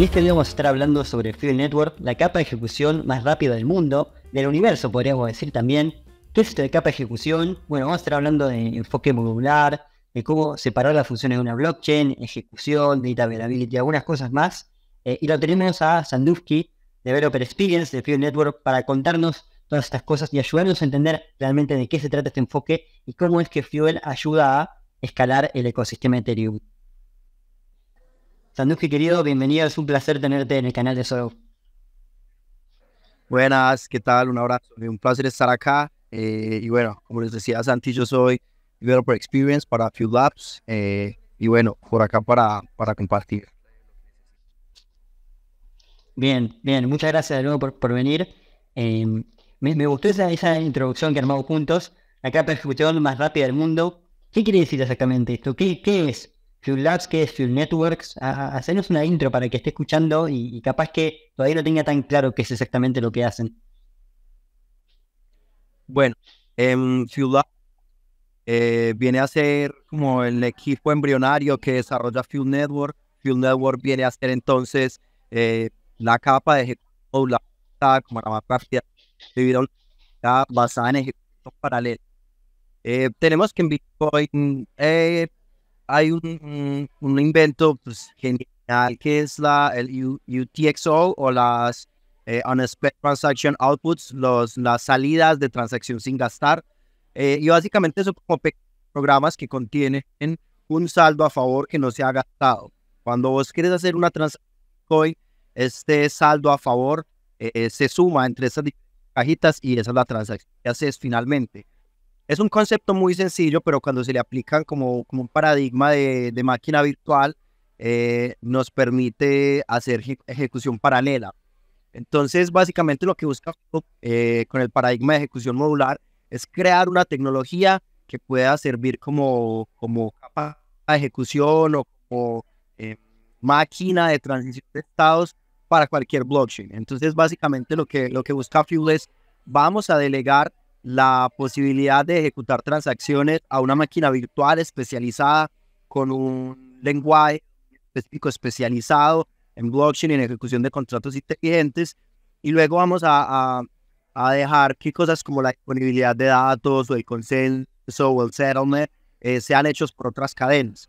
En este video vamos a estar hablando sobre Fuel Network, la capa de ejecución más rápida del mundo, del universo podríamos decir también. ¿Qué es esto de capa de ejecución? Bueno, vamos a estar hablando de enfoque modular, de cómo separar las funciones de una blockchain, ejecución, data availability, algunas cosas más. Eh, y lo tenemos a Sandusky, Developer Experience de Fuel Network, para contarnos todas estas cosas y ayudarnos a entender realmente de qué se trata este enfoque y cómo es que Fuel ayuda a escalar el ecosistema Ethereum. Sanduki, querido, bienvenido. Es un placer tenerte en el canal de Solo. Buenas, ¿qué tal? Un abrazo. Un placer estar acá. Eh, y bueno, como les decía Santi, yo soy Developer Experience para Few Labs. Eh, y bueno, por acá para, para compartir. Bien, bien. Muchas gracias de nuevo por, venir. Em, me, gustó esa, esa introducción que armamos juntos. Acá persecución lo más rápido del mundo. ¿Qué quiere decir exactamente esto? ¿Qué, qué es Fuel Labs, que es Fuel Networks, a, una intro para que esté escuchando y, capaz que todavía no tenga tan claro qué es exactamente lo que hacen. Bueno, Fuel em, Labs eh, viene a ser como el equipo embrionario que desarrolla Fuel Network. Fuel Network viene a ser entonces eh, la capa de ejecución, la, como la más rápida, basada en ejecución paralela. Eh, tenemos que en Bitcoin hay un, un, invento pues, genial que es la, el UTXO o las eh, Transaction Outputs, los, las salidas de transacción sin gastar. Eh, y básicamente son como programas que contienen un saldo a favor que no se ha gastado. Cuando vos quieres hacer una transacción este saldo a favor eh, eh, se suma entre esas cajitas y esa es la transacción que haces finalmente. Es un concepto muy sencillo, pero cuando se le aplican como, como un paradigma de, de máquina virtual, eh, nos permite hacer ejecución paralela. Entonces, básicamente lo que busca eh, con el paradigma de ejecución modular es crear una tecnología que pueda servir como, como capa de ejecución o, como eh, máquina de transición de estados para cualquier blockchain. Entonces, básicamente lo que, lo que busca Fuel es, vamos a delegar la posibilidad de ejecutar transacciones a una máquina virtual especializada con un lenguaje específico especializado en blockchain y en ejecución de contratos inteligentes. Y luego vamos a, a, dejar que cosas como la disponibilidad de datos o el consenso o el settlement eh, sean hechos por otras cadenas.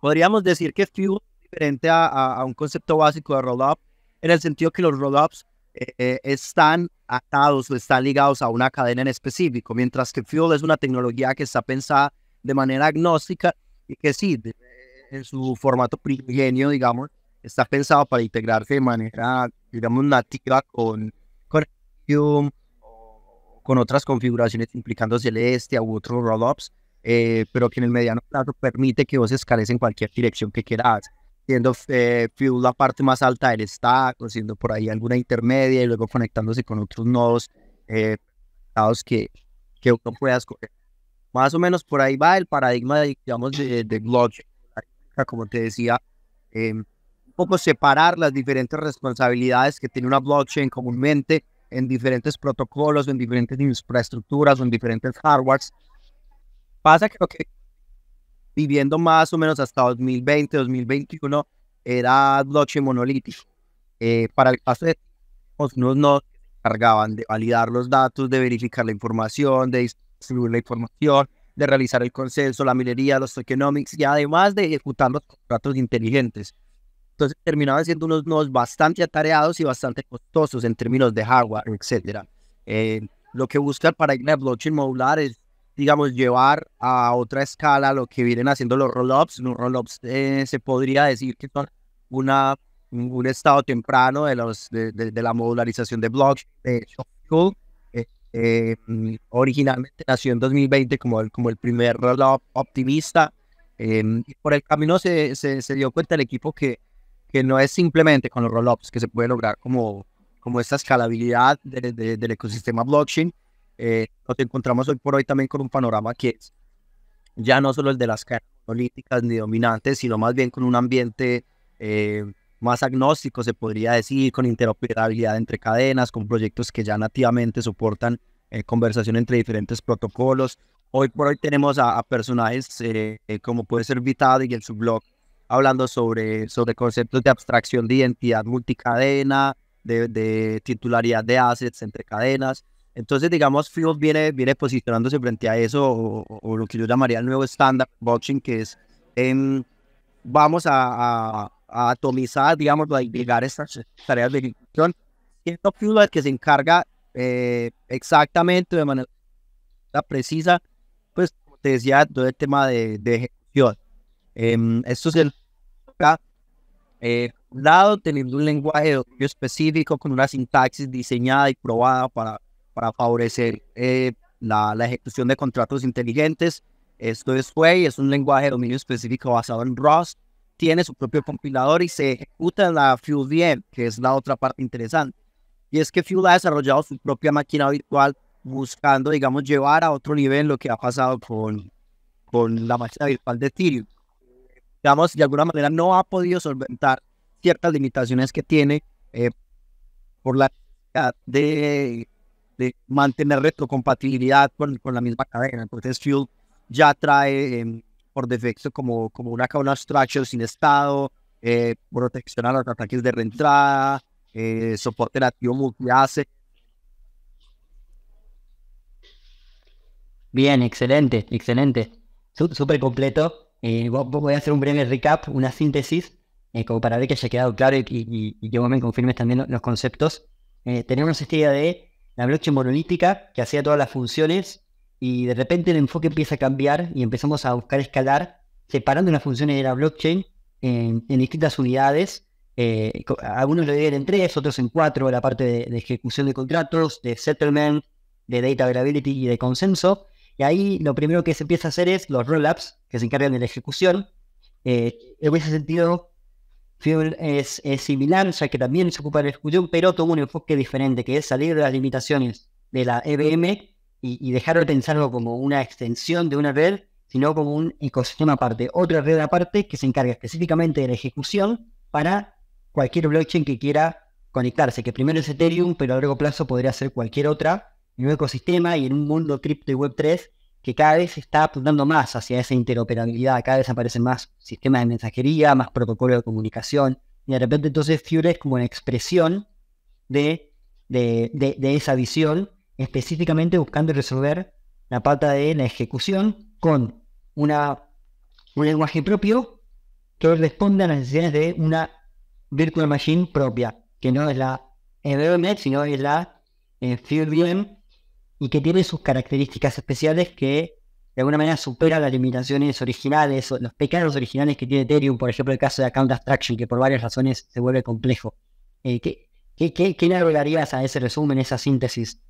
Podríamos decir que FIU es diferente a, un concepto básico de roll-up en el sentido que los roll-ups, eh, están atados o están ligados a una cadena en específico, mientras que Fuel es una tecnología que está pensada de manera agnóstica y que sí, en su formato primigenio, digamos, está pensado para integrarse de manera, digamos, nativa con, con o con otras configuraciones implicando Celestia u otros rollups, eh, pero que en el mediano plazo permite que vos escales en cualquier dirección que quieras siendo eh, la parte más alta del stack, siendo por ahí alguna intermedia y luego conectándose con otros nodos eh, que, que uno pueda escoger. Más o menos por ahí va el paradigma, de, digamos, de, de blockchain. Como te decía, eh, un poco separar las diferentes responsabilidades que tiene una blockchain comúnmente en diferentes protocolos, en diferentes infraestructuras en diferentes hardwares. Pasa que lo que viviendo más o menos hasta 2020, 2021, era blockchain monolítico. Eh, para el caso de unos se cargaban de validar los datos, de verificar la información, de distribuir la información, de realizar el consenso, la minería, los tokenomics y además de ejecutar los contratos inteligentes. Entonces terminaban siendo unos nodos bastante atareados y bastante costosos en términos de hardware, etc. Eh, lo que busca para paradigma a blockchain modular es digamos, llevar a otra escala lo que vienen haciendo los roll-ups. Los roll-ups eh, se podría decir que son una, un estado temprano de, los, de, la modularización de blockchain. Eh, eh, originalmente nació en 2020 como el, como el primer roll-up optimista. Em, y por el camino se, dio cuenta el equipo que, que no es simplemente con los roll-ups que se puede lograr como, como esta escalabilidad del ecosistema blockchain, eh, nos encontramos hoy por hoy también con un panorama que es ya no solo el de las cadenas políticas ni dominantes, sino más bien con un ambiente eh, más agnóstico, se podría decir, con interoperabilidad entre cadenas, con proyectos que ya nativamente soportan eh, conversación entre diferentes protocolos. Hoy por hoy tenemos a, personajes como puede ser Vitalik y el su blog hablando sobre, sobre conceptos de abstracción de identidad multicadena, de titularidad de assets entre cadenas. Entonces, digamos, Fuel viene, viene posicionándose frente a eso, o, lo que yo llamaría el nuevo estándar boxing, que es em, vamos a, atomizar, digamos, a llegar estas tareas de ejecución. Y es el que se encarga eh, exactamente de manera precisa, pues, como te decía, todo el tema de, de ejecución. Em, eh, esto el el lado, teniendo un lenguaje específico con una sintaxis diseñada y probada para para favorecer eh, la, la, ejecución de contratos inteligentes. Esto es Way, es un lenguaje de dominio específico basado en Rust, tiene su propio compilador y se ejecuta en la Fuel que es la otra parte interesante. Y es que Fuel ha desarrollado su propia máquina virtual buscando, digamos, llevar a otro nivel lo que ha pasado con, con la máquina virtual de Ethereum. Digamos, de alguna manera no ha podido solventar ciertas limitaciones que tiene eh, por la de de mantener retrocompatibilidad con, con la misma cadena. Entonces Fuel ya trae em, por defecto como, como una cadena structure sin estado, eh, Proteccionar a los ataques de reentrada, eh, soporte nativo que Bien, excelente, excelente. Súper completo. Eh, voy a hacer un breve recap, una síntesis, eh, como para ver que haya quedado claro y, y, y que vos me confirmes también los conceptos. tenemos esta idea de la blockchain monolítica que hacía todas las funciones y de repente el enfoque empieza a cambiar y empezamos a buscar escalar separando las funciones de la blockchain en, distintas unidades. Eh, algunos lo dividen en tres, otros en cuatro, la parte de, ejecución de contratos, de settlement, de data availability y de consenso. Y ahí lo primero que se empieza a hacer es los rollups que se encargan de la ejecución. Eh, en ese sentido, Fuel es, similar, similar, ya que también se ocupa del pero toma un enfoque diferente, que es salir de las limitaciones de la EBM y, y dejar de pensarlo como una extensión de una red, sino como un ecosistema aparte, otra red aparte que se encarga específicamente de la ejecución para cualquier blockchain que quiera conectarse, que primero es Ethereum, pero a largo plazo podría ser cualquier otra, en un ecosistema y en un mundo cripto y web 3 que cada vez está apuntando más hacia esa interoperabilidad, cada vez aparecen más sistemas de mensajería, más protocolos de comunicación, y de repente entonces Fuel es como una expresión de, esa visión, específicamente buscando resolver la pata de la ejecución con una, un lenguaje propio que responde a las necesidades de una virtual machine propia, que no es la VM, sino es la eh, VM, y que tiene sus características especiales que de alguna manera supera las limitaciones originales, O los pecados originales que tiene Ethereum, por ejemplo el caso de Account Abstraction, que por varias razones se vuelve complejo. Eh, ¿qué, qué, agregarías a ese resumen, esa síntesis?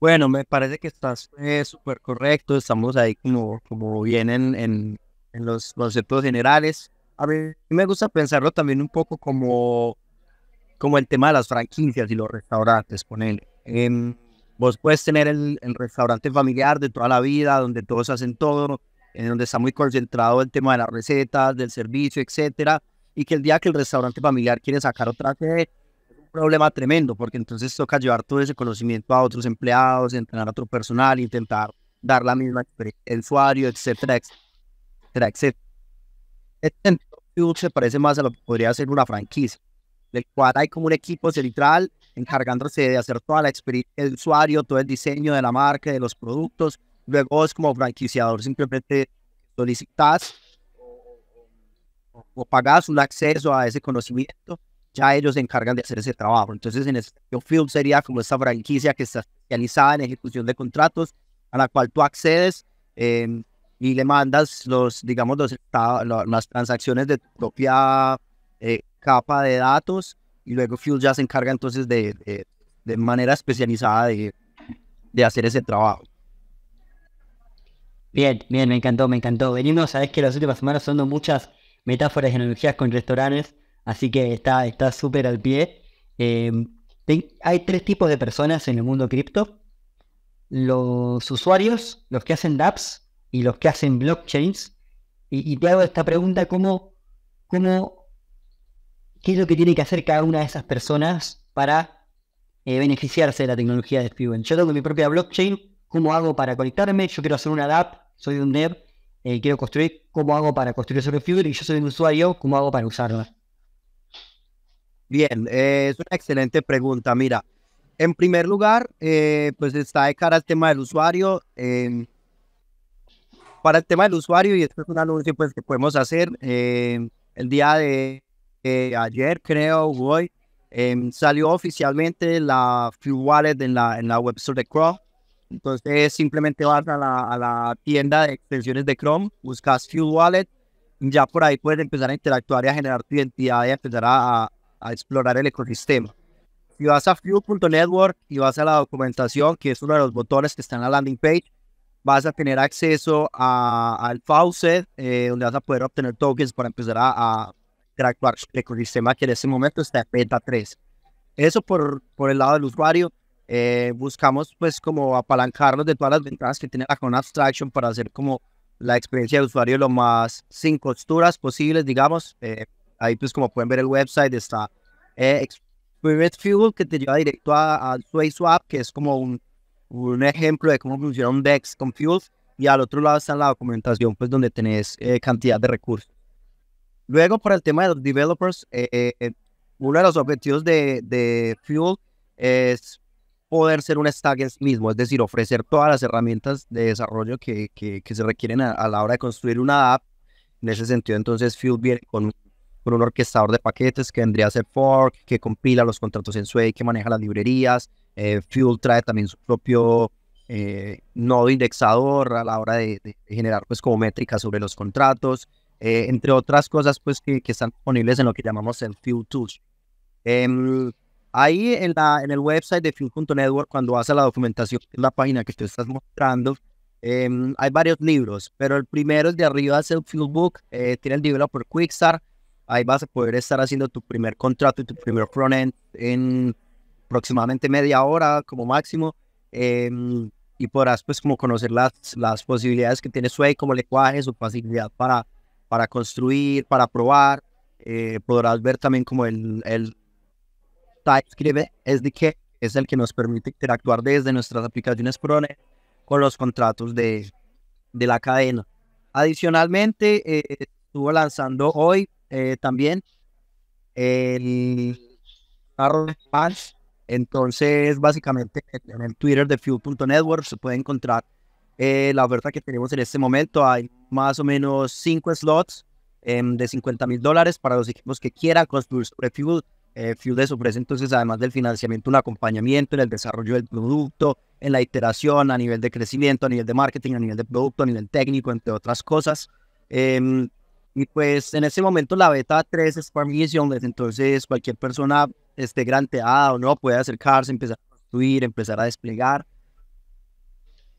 Bueno, me parece que estás eh, súper correcto, estamos ahí como, vienen bien en, los conceptos generales. A mí me gusta pensarlo también un poco como, como el tema de las franquicias y los restaurantes, ponele vos puedes tener el, restaurante familiar de toda la vida, donde todos hacen todo, en donde está muy concentrado el tema de las recetas, del servicio, etcétera, y que el día que el restaurante familiar quiere sacar otra sede, es un problema tremendo, porque entonces toca llevar todo ese conocimiento a otros empleados, entrenar a otro personal, intentar dar la misma experiencia al usuario, etcétera, etcétera, etcétera. Este se parece más a lo que podría ser una franquicia, del cual hay como un equipo central encargándose de hacer toda la experiencia del usuario, todo el diseño de la marca, de los productos. Luego es como franquiciador, simplemente solicitas o, pagas un acceso a ese conocimiento, ya ellos se encargan de hacer ese trabajo. Entonces, en este Field sería como esa franquicia que está especializada en ejecución de contratos, a la cual tú accedes em, y le mandas los, digamos, los, las transacciones de tu propia eh, capa de datos y luego Fuel ya se encarga entonces de, manera especializada de, hacer ese trabajo. Bien, bien, me encantó, me encantó. Venimos, sabes que las últimas semanas son muchas metáforas y analogías con restaurantes, así que está súper al pie. Em, hay tres tipos de personas en el mundo cripto. Los usuarios, los que hacen dApps y los que hacen blockchains. Y, y te hago esta pregunta, ¿cómo, cómo qué es lo que tiene que hacer cada una de esas personas para eh, beneficiarse de la tecnología de Spiven. Yo tengo mi propia blockchain, ¿cómo hago para conectarme? Yo quiero hacer una DApp, soy un dev, eh, quiero construir, ¿cómo hago para construir sobre Fuel? Y yo soy un usuario, ¿cómo hago para usarla? Bien, eh, es una excelente pregunta. Mira, en primer lugar, pues está de cara al tema del usuario. para el tema del usuario, y esto es un anuncio pues, que podemos hacer el día de ayer creo, hoy, em, salió oficialmente la Fuel Wallet en la, en la web store de Chrome. Entonces simplemente vas a la, a la tienda de extensiones de Chrome, buscas Fuel Wallet, ya por ahí puedes empezar a interactuar y a generar tu identidad y empezar a, a, explorar el ecosistema. Si vas a Fuel.network y vas a la documentación, que es uno de los botones que está en la landing page, vas a tener acceso al faucet, eh, donde vas a poder obtener tokens para empezar a, interactuar con el sistema que en ese momento está en beta 3. Eso por, por el lado del usuario. Eh, buscamos pues como apalancarnos de todas las ventanas que tiene la con Abstraction para hacer como la experiencia del usuario lo más sin costuras posibles, digamos. Eh, ahí pues como pueden ver el website está eh, Fuel que te lleva directo a, a app que es como un, un ejemplo de cómo funciona un DEX con Fuel. Y al otro lado está la documentación pues donde tenés eh, cantidad de recursos. Luego, para el tema de los developers, eh, eh, eh, uno de los objetivos de, Fuel es poder ser un stack mismo, es decir, ofrecer todas las herramientas de desarrollo que, se requieren a, la hora de construir una app. En ese sentido, entonces, Fuel viene con, un orquestador de paquetes que vendría a ser Fork, que compila los contratos en Sway, que maneja las librerías. Fuel trae también su propio nodo indexador a la hora de, de generar, pues, como métricas sobre los contratos. Eh, entre otras cosas pues que, están disponibles en lo que llamamos el Field Tools. Em, ahí en, la, en el website de Field.network, cuando hace la documentación, en la página que tú estás mostrando, em, hay varios libros, pero el primero, es de arriba, es el Field Book, eh, tiene el libro por Quickstart, ahí vas a poder estar haciendo tu primer contrato y tu primer frontend en aproximadamente media hora como máximo em, y podrás pues como conocer las, las posibilidades que tiene Sway como lenguaje, su facilidad para para construir, para probar. Eh, podrás ver también como el, el TypeScript SDK es el que nos permite interactuar desde nuestras aplicaciones ProNet con los contratos de, de la cadena. Adicionalmente, eh, estuvo lanzando hoy eh, también el Entonces, básicamente en el Twitter de Fuel.network se puede encontrar eh, la oferta que tenemos en este momento. Hay más o menos cinco slots em, de 50 mil dólares para los equipos que quieran construir sobre Fuel. Eh, Fuel les ofrece entonces, además del financiamiento, un acompañamiento en el desarrollo del producto, en la iteración, a nivel de crecimiento, a nivel de marketing, a nivel de producto, a nivel técnico, entre otras cosas. Em, y pues en ese momento la beta 3 es permissionless, entonces cualquier persona esté granteada o no puede acercarse, empezar a construir, empezar a desplegar.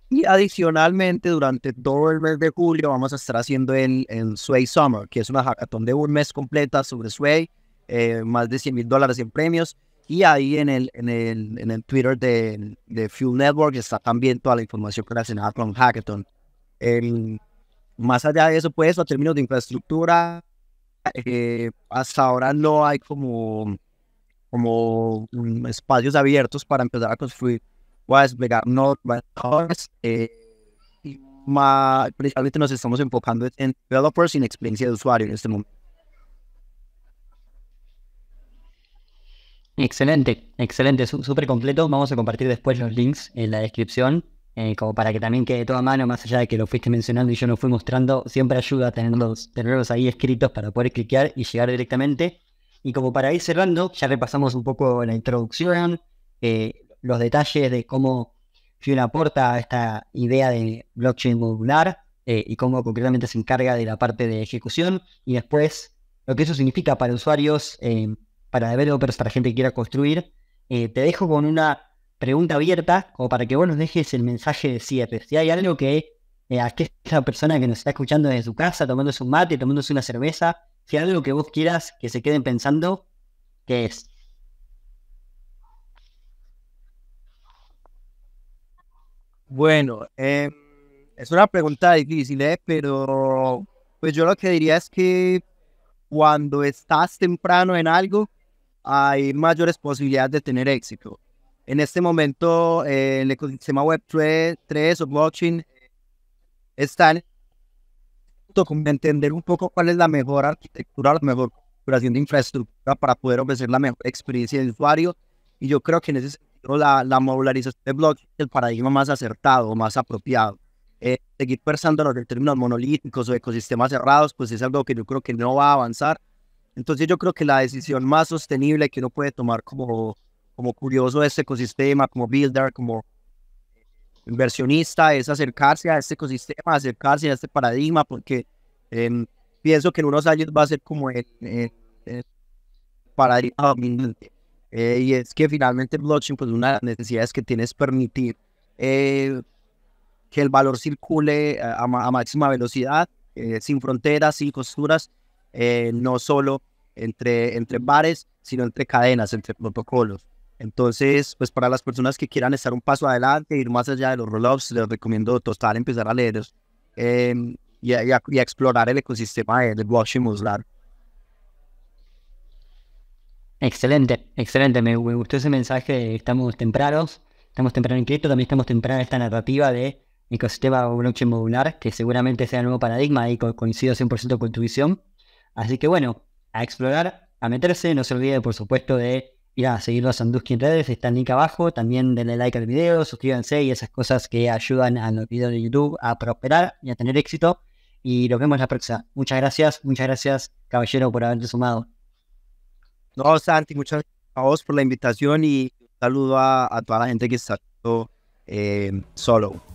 Y adicionalmente, durante todo el mes de julio vamos a estar haciendo el, el Sway Summer, que es una hackathon de un mes completa sobre Sway, eh, más de 100 mil dólares en premios. Y ahí en el, en el, en el Twitter de, Fuel Network está también toda la información relacionada con Hackathon. Em, más allá de eso, pues, a términos de infraestructura, eh, hasta ahora no hay como, como mm, espacios abiertos para empezar a construir voy a explicar, no pues, eh, y más, principalmente nos estamos enfocando en developers sin experiencia de usuario en este momento. Excelente, excelente, súper completo. Vamos a compartir después los links en la descripción, eh, como para que también quede toda mano, más allá de que lo fuiste mencionando y yo no fui mostrando, siempre ayuda a tenerlos, tenerlos ahí escritos para poder cliquear y llegar directamente. Y como para ir cerrando, ya repasamos un poco la introducción, eh, los detalles de cómo Fiona aporta esta idea de blockchain modular eh, y cómo concretamente se encarga de la parte de ejecución y después lo que eso significa para usuarios, eh, para developers, para gente que quiera construir. Eh, te dejo con una pregunta abierta como para que vos nos dejes el mensaje de cierre. Si hay algo que esta persona que nos está escuchando desde su casa, tomándose un mate, tomándose una cerveza, si hay algo que vos quieras que se queden pensando, ...que es? Bueno, em, es una pregunta difícil, ¿eh? pero pues yo lo que diría es que cuando estás temprano en algo, hay mayores posibilidades de tener éxito. En este momento, eh, el ecosistema web 3, o blockchain están como entender un poco cuál es la mejor arquitectura, la mejor configuración de infraestructura para poder ofrecer la mejor experiencia de usuario. Y yo creo que en ese la, la modularización de es el paradigma más acertado, más apropiado. Eh, seguir pensando en los términos monolíticos o ecosistemas cerrados, pues es algo que yo creo que no va a avanzar. Entonces yo creo que la decisión más sostenible que uno puede tomar como, como curioso de este ecosistema, como builder, como inversionista, es acercarse a este ecosistema, acercarse a este paradigma, porque em, pienso que en unos años va a ser como el paradigma dominante. Eh, y es que finalmente blockchain, pues una de las necesidades que tiene es permitir eh, que el valor circule a, máxima velocidad, eh, sin fronteras, sin costuras, no solo entre, entre bares, sino entre cadenas, entre protocolos. Entonces, pues para las personas que quieran estar un paso adelante, ir más allá de los roll-ups, les recomiendo total empezar a leerlos y y, explorar el ecosistema de, blockchain muslar. Excelente, excelente. Me, gustó ese mensaje. Estamos tempranos. Estamos temprano en Cristo, También estamos temprano en esta narrativa de ecosistema blockchain modular, que seguramente sea el nuevo paradigma. y coincido 100% con tu visión. Así que bueno, a explorar, a meterse. No se olvide por supuesto, de ir a seguirlo a Sandusky en redes. Está el link abajo. También denle like al video, suscríbanse y esas cosas que ayudan a los videos de YouTube a prosperar y a tener éxito. Y nos vemos la próxima. Muchas gracias, muchas gracias, caballero, por haberte sumado. No, Santi, muchas gracias a vos por la invitación y un saludo a, toda la gente que está eh, solo.